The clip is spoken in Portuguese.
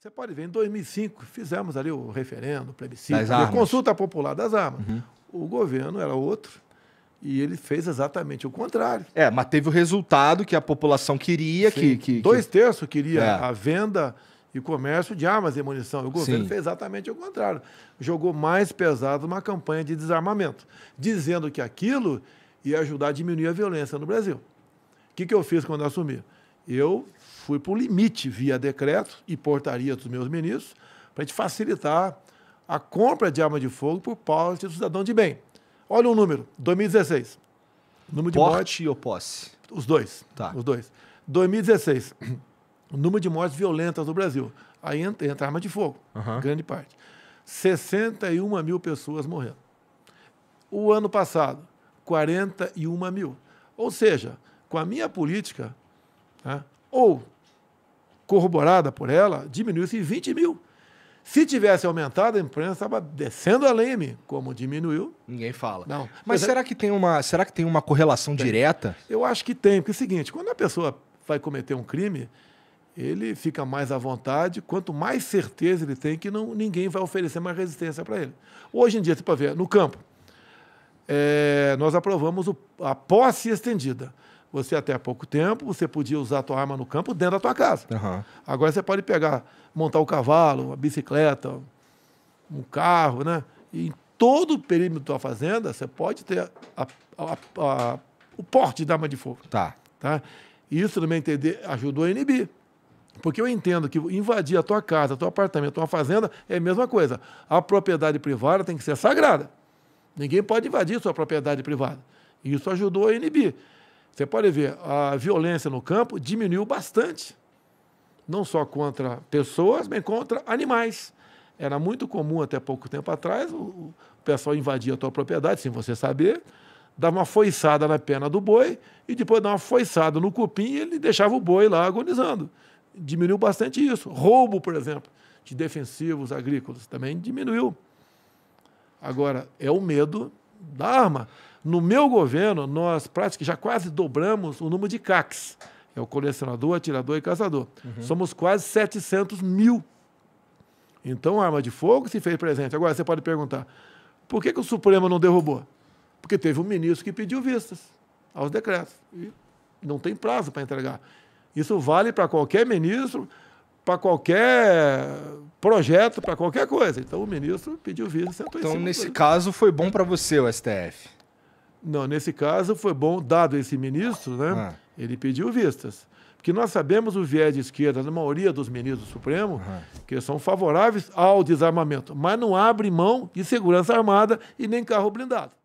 Você pode ver, em 2005 fizemos ali o referendo, o plebiscito, a consulta popular das armas. Uhum. O governo era outro e ele fez exatamente o contrário. É, mas teve o resultado que a população queria. Que, que Dois que... terços queria é. a venda e comércio de armas e munição. O governo Sim. fez exatamente o contrário. Jogou mais pesado uma campanha de desarmamento, dizendo que aquilo ia ajudar a diminuir a violência no Brasil. O que, que eu fiz quando eu assumi? Eu fui para o limite via decreto e portaria dos meus ministros para gente facilitar a compra de arma de fogo por parte do cidadão de bem. Olha o um número, 2016. Número de morte ou posse? Os dois. Tá. Os dois. 2016. O número de mortes violentas no Brasil. Aí entra, entra arma de fogo, uhum. grande parte. 61 mil pessoas morrendo. O ano passado, 41 mil. Ou seja, com a minha política, né, ou corroborada por ela, diminuiu-se em 20 mil. Se tivesse aumentado, a imprensa estava descendo a leme. Como diminuiu. Ninguém fala. Não. Mas, Mas é- será, é... que tem uma, será que tem uma correlação tem. direta? Eu acho que tem, porque é o seguinte: quando a pessoa vai cometer um crime, ele fica mais à vontade, quanto mais certeza ele tem que não, ninguém vai oferecer mais resistência para ele. Hoje em dia, você pode ver, no campo, é, nós aprovamos o, a posse estendida você até há pouco tempo, você podia usar a tua arma no campo dentro da tua casa. Uhum. Agora você pode pegar, montar o um cavalo, a bicicleta, um carro, né? E em todo o perímetro da fazenda, você pode ter a, a, a, o porte da arma de fogo. Tá. tá? Isso, no meu entender, ajudou a inibir. Porque eu entendo que invadir a tua casa, teu apartamento, uma fazenda é a mesma coisa. A propriedade privada tem que ser sagrada. Ninguém pode invadir sua propriedade privada. Isso ajudou a inibir. Você pode ver, a violência no campo diminuiu bastante. Não só contra pessoas, mas contra animais. Era muito comum até pouco tempo atrás, o pessoal invadia a tua propriedade, sem você saber, dava uma foiçada na perna do boi e depois dava uma foiçada no cupim e ele deixava o boi lá agonizando. Diminuiu bastante isso. Roubo, por exemplo, de defensivos agrícolas também diminuiu. Agora, é o medo da arma. No meu governo, nós praticamente já quase dobramos o número de CACs. É o colecionador, atirador e caçador. Uhum. Somos quase 700 mil. Então, a arma de fogo se fez presente. Agora, você pode perguntar, por que, que o Supremo não derrubou? Porque teve um ministro que pediu vistas aos decretos. E não tem prazo para entregar. Isso vale para qualquer ministro, para qualquer projeto, para qualquer coisa. Então o ministro pediu vista. Então, nesse coisa. caso, foi bom para você o STF. Não, nesse caso foi bom, dado esse ministro, né? É. Ele pediu vistas. Porque nós sabemos o viés de esquerda na maioria dos ministros do Supremo, uhum. que são favoráveis ao desarmamento, mas não abre mão de segurança armada e nem carro blindado.